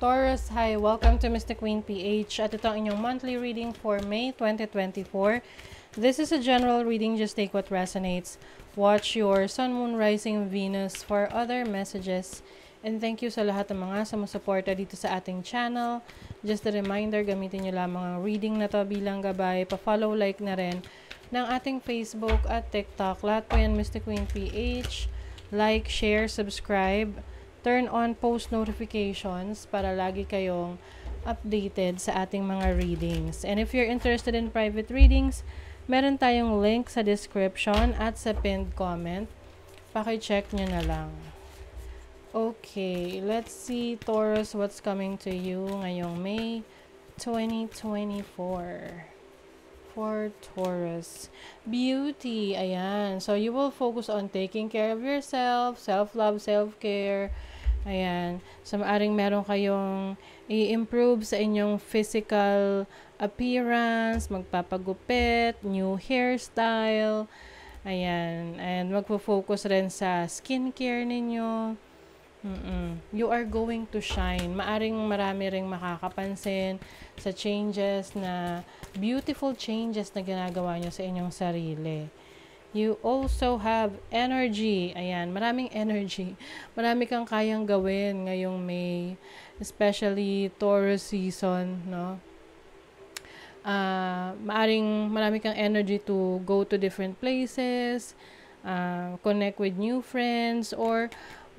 Taurus, hi! Welcome to Mr. Queen PH at ito ang inyong monthly reading for May 2024. This is a general reading, just take what resonates. Watch your Sun, Moon, Rising, Venus for other messages. And thank you sa lahat ng mga sumusuporta dito sa ating channel. Just a reminder, gamitin nyo lamang ang reading na to bilang gabay. Pa-follow, like na rin ng ating Facebook at TikTok. Lahat po yan, Mr. Queen PH. Like, share, subscribe turn on post notifications para lagi kayong updated sa ating mga readings. And if you're interested in private readings, meron tayong link sa description at sa pinned comment. Paki-check nyo na lang. Okay, let's see Taurus what's coming to you ngayong May 2024. For Taurus, beauty, ayan. So you will focus on taking care of yourself, self-love, self-care, Ayan. So, maaring meron kayong i-improve sa inyong physical appearance, magpapagupit, new hairstyle, ayan. And magpo-focus rin sa skincare ninyo. Mm-mm. You are going to shine. Maaring marami ring makakapansin sa changes na, beautiful changes na ginagawa nyo sa inyong sarili. You also have energy. Ayan, maraming energy. Marami kang kayang gawin ngayong May. Especially Taurus season, no? Uh, maaring marami kang energy to go to different places, uh, connect with new friends, or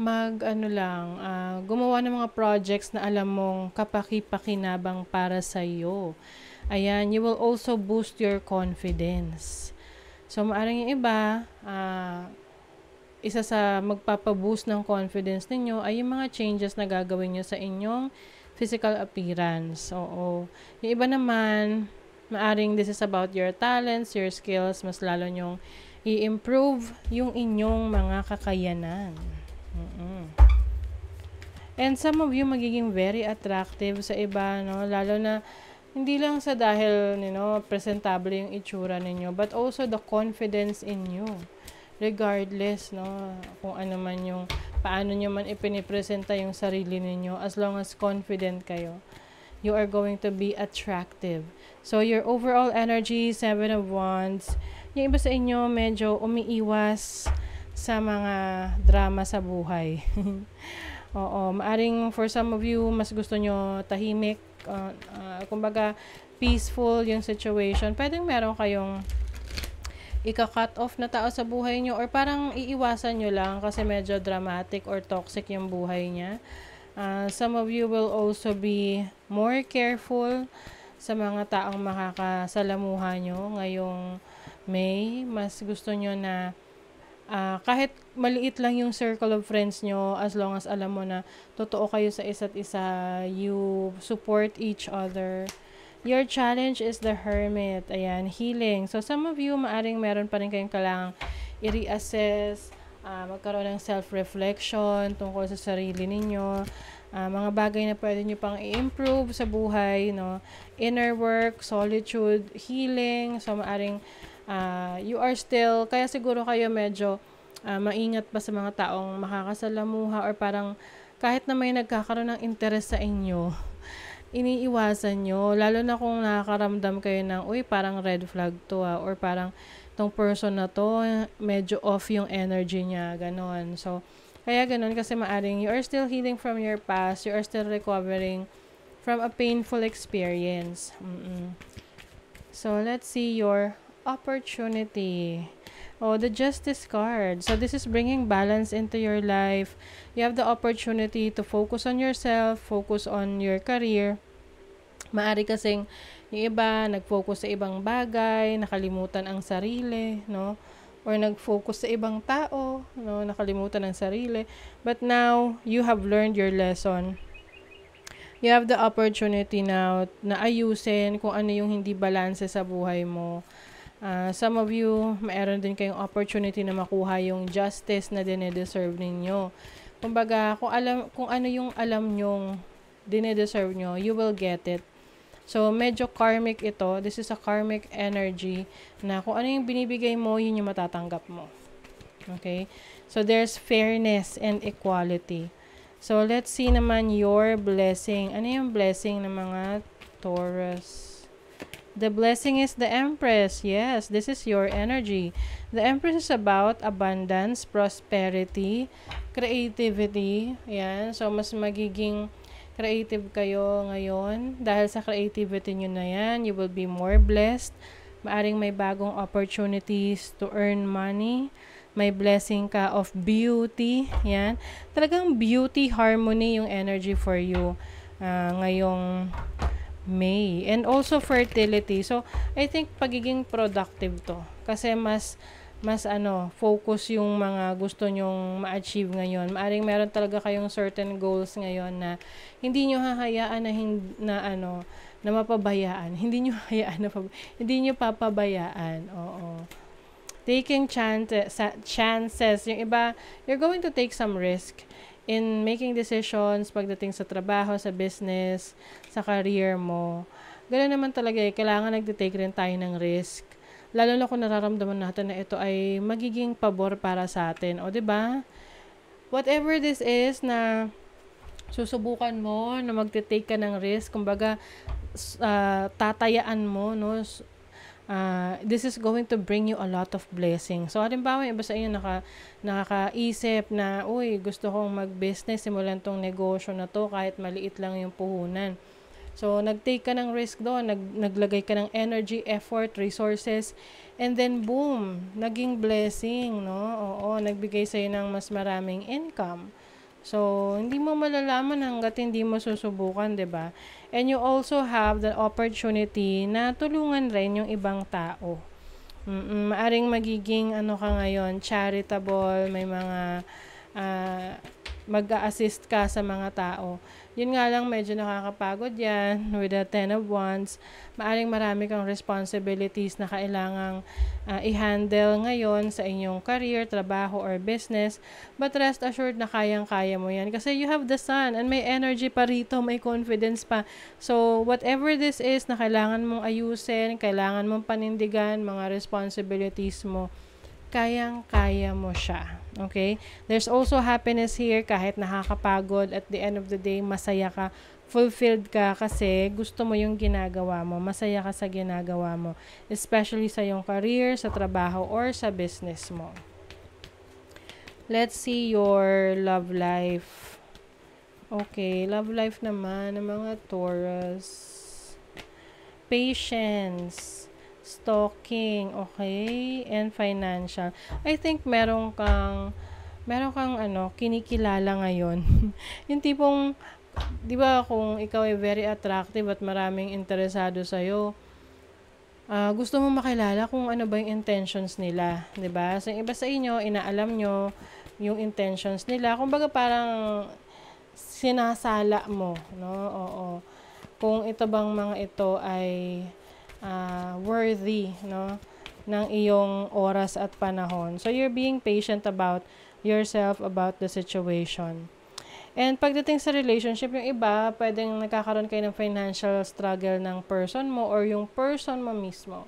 mag ano lang, uh, gumawa ng mga projects na alam mong kapaki-pakinabang para sa iyo. Ayan, you will also boost your confidence. So, maaring yung iba, uh, isa sa magpapaboost ng confidence ninyo ay yung mga changes na gagawin nyo sa inyong physical appearance. Oo. Yung iba naman, maaring this is about your talents, your skills, mas lalo nyong i-improve yung inyong mga kakayanan. Mm-mm. And some of you magiging very attractive sa iba, no? Lalo na hindi lang sa dahil you know, presentable yung itsura ninyo but also the confidence in you regardless no kung ano man yung paano nyo man ipinipresenta yung sarili ninyo as long as confident kayo you are going to be attractive so your overall energy seven of wands yung iba sa inyo medyo umiiwas sa mga drama sa buhay oo maaring for some of you mas gusto nyo tahimik uh, uh, kumbaga peaceful yung situation, pwedeng meron kayong ika-cut off na tao sa buhay nyo or parang iiwasan nyo lang kasi medyo dramatic or toxic yung buhay niya. Uh, some of you will also be more careful sa mga taong makakasalamuha nyo ngayong May. Mas gusto nyo na uh, kahit maliit lang yung circle of friends nyo, as long as alam mo na totoo kayo sa isa't isa, you support each other. Your challenge is the hermit. Ayan, healing. So, some of you, maaring meron pa rin kayong kailangang i-reassess, uh, magkaroon ng self-reflection tungkol sa sarili ninyo, uh, mga bagay na pwede nyo pang i-improve sa buhay, no? inner work, solitude, healing. So, maaring uh, you are still, kaya siguro kayo medyo uh, maingat pa sa mga taong makakasalamuha or parang kahit na may nagkakaroon ng interest sa inyo, iniiwasan nyo. Lalo na kung nakakaramdam kayo ng, uy, parang red flag to ah, or parang tong person na to, medyo off yung energy niya, ganon. So, kaya ganon kasi maaring you are still healing from your past, you are still recovering from a painful experience. Mm-mm. So, let's see your opportunity. Oh, the justice card. So this is bringing balance into your life. You have the opportunity to focus on yourself, focus on your career. Maari kasing yung iba nag-focus sa ibang bagay, nakalimutan ang sarili, no? Or nag-focus sa ibang tao, no? Nakalimutan ang sarili. But now, you have learned your lesson you have the opportunity now na ayusin kung ano yung hindi balanse sa buhay mo. Uh, some of you, mayroon din kayong opportunity na makuha yung justice na dinedeserve ninyo. Kumbaga, kung, alam, kung ano yung alam nyong dinedeserve nyo, you will get it. So, medyo karmic ito. This is a karmic energy na kung ano yung binibigay mo, yun yung matatanggap mo. Okay? So, there's fairness and equality. So, let's see naman your blessing. Ano yung blessing ng mga Taurus? The blessing is the Empress. Yes, this is your energy. The Empress is about abundance, prosperity, creativity. Yan. So, mas magiging creative kayo ngayon. Dahil sa creativity nyo na yan, you will be more blessed. Maaring may bagong opportunities to earn money. May blessing ka of beauty. Yan. Talagang beauty, harmony yung energy for you uh, ngayong may. And also fertility. So, I think pagiging productive to. Kasi mas mas ano, focus yung mga gusto nyong ma-achieve ngayon. Maaring meron talaga kayong certain goals ngayon na hindi nyo hahayaan na, hin- na ano, na mapabayaan. Hindi nyo hayaan na hindi nyo papabayaan. Oo. Taking chances, chances. Yung iba, you're going to take some risk in making decisions pagdating sa trabaho, sa business, sa career mo. Ganun naman talaga eh, kailangan nagtitake rin tayo ng risk. Lalo na kung nararamdaman natin na ito ay magiging pabor para sa atin. O, ba diba? Whatever this is na susubukan mo, na magte-take ka ng risk, kumbaga, uh, tatayaan mo, no? uh, this is going to bring you a lot of blessing. So, halimbawa, iba sa inyo naka, nakakaisip na, uy, gusto kong mag-business, simulan tong negosyo na to kahit maliit lang yung puhunan. So, nag-take ka ng risk doon, nag, naglagay ka ng energy, effort, resources, and then boom, naging blessing, no? Oo, nagbigay sa'yo ng mas maraming income. So, hindi mo malalaman hanggat hindi mo susubukan, 'di ba? And you also have the opportunity na tulungan rin yung ibang tao. Mm-mm, maaring magiging ano ka ngayon, charitable, may mga uh, mag-assist ka sa mga tao. Yun nga lang, medyo nakakapagod yan with the Ten of Wands. Maaring marami kang responsibilities na kailangang uh, i-handle ngayon sa inyong career, trabaho, or business. But rest assured na kayang-kaya mo yan. Kasi you have the sun and may energy pa rito, may confidence pa. So, whatever this is na kailangan mong ayusin, kailangan mong panindigan, mga responsibilities mo, kayang-kaya mo siya. Okay? There's also happiness here kahit nakakapagod. At the end of the day, masaya ka. Fulfilled ka kasi gusto mo yung ginagawa mo. Masaya ka sa ginagawa mo. Especially sa yung career, sa trabaho, or sa business mo. Let's see your love life. Okay, love life naman ng mga Taurus. Patience Stalking, okay? And financial. I think merong kang, meron kang ano, kinikilala ngayon. yung tipong, di ba kung ikaw ay very attractive at maraming interesado sa'yo, uh, gusto mo makilala kung ano ba yung intentions nila, 'di ba? So yung iba sa inyo, inaalam nyo yung intentions nila. Kumbaga parang sinasala mo, no? Oo. Kung ito bang mga ito ay uh, worthy no ng iyong oras at panahon. So you're being patient about yourself about the situation. And pagdating sa relationship, yung iba, pwedeng nagkakaroon kayo ng financial struggle ng person mo or yung person mo mismo.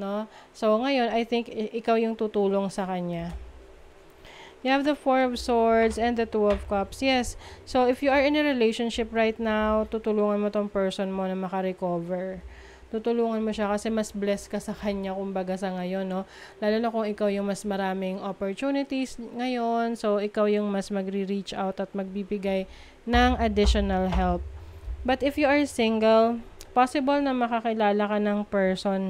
No? So ngayon, I think ikaw yung tutulong sa kanya. You have the Four of Swords and the Two of Cups. Yes. So, if you are in a relationship right now, tutulungan mo tong person mo na makarecover. recover tutulungan mo siya kasi mas blessed ka sa kanya kumbaga sa ngayon, no? Lalo na kung ikaw yung mas maraming opportunities ngayon, so ikaw yung mas magre-reach out at magbibigay ng additional help. But if you are single, possible na makakilala ka ng person,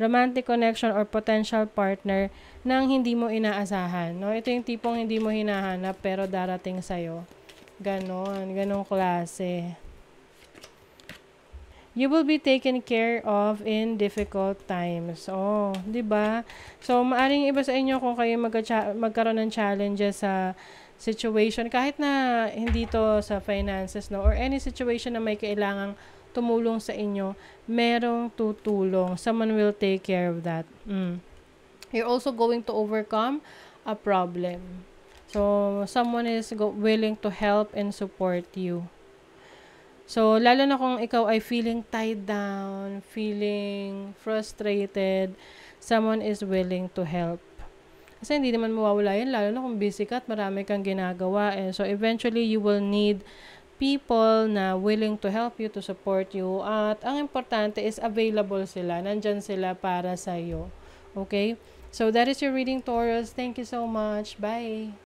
romantic connection or potential partner nang hindi mo inaasahan, no? Ito yung tipong hindi mo hinahanap pero darating sa'yo. Ganon, ganong klase you will be taken care of in difficult times. Oh, 'di ba? So maaring iba sa inyo kung kayo magka- magkaroon ng challenges sa situation kahit na hindi to sa finances no or any situation na may kailangang tumulong sa inyo, merong tutulong. Someone will take care of that. Mm. You're also going to overcome a problem. So someone is go- willing to help and support you. So, lalo na kung ikaw ay feeling tied down, feeling frustrated, someone is willing to help. Kasi hindi naman mawawala yan, lalo na kung busy ka at marami kang ginagawa. Eh. So, eventually, you will need people na willing to help you, to support you. At ang importante is available sila. Nandyan sila para sa iyo. Okay? So, that is your reading, Taurus. Thank you so much. Bye!